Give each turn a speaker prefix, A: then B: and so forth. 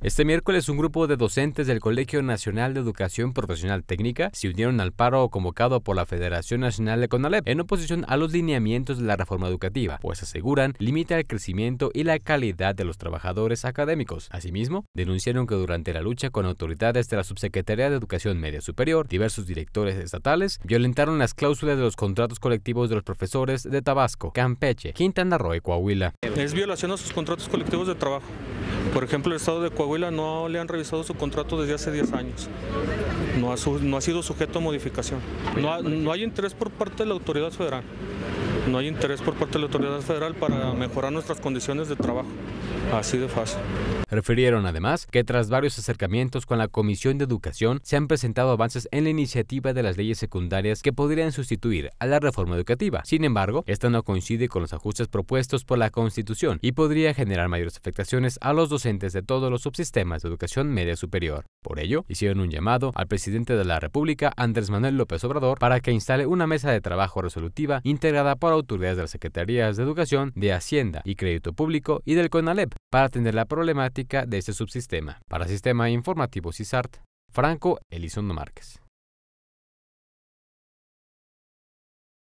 A: Este miércoles un grupo de docentes del Colegio Nacional de Educación Profesional Técnica se unieron al paro convocado por la Federación Nacional de CONALEP en oposición a los lineamientos de la reforma educativa, pues aseguran limita el crecimiento y la calidad de los trabajadores académicos. Asimismo, denunciaron que durante la lucha con autoridades de la Subsecretaría de Educación Media Superior, diversos directores estatales violentaron las cláusulas de los contratos colectivos de los profesores de Tabasco, Campeche, Quintana Roo y Coahuila.
B: Es violación a sus contratos colectivos de trabajo. Por ejemplo, el Estado de Coahuila no le han revisado su contrato desde hace 10 años. No ha, sido sujeto a modificación. no hay interés por parte de la autoridad federal no hay interés por parte de la autoridad federal para mejorar nuestras condiciones de trabajo. Así de fácil.
A: Refirieron además que tras varios acercamientos con la Comisión de Educación se han presentado avances en la iniciativa de las leyes secundarias que podrían sustituir a la reforma educativa. Sin embargo, esta no coincide con los ajustes propuestos por la Constitución y podría generar mayores afectaciones a los docentes de todos los subsistemas de educación media superior. Por ello, hicieron un llamado al presidente de la República, Andrés Manuel López Obrador, para que instale una mesa de trabajo resolutiva integrada por autoridades de las Secretarías de Educación, de Hacienda y Crédito Público y del CONALEP para atender la problemática de este subsistema.
B: Para Sistema Informativo CISART, Franco Elizondo Márquez.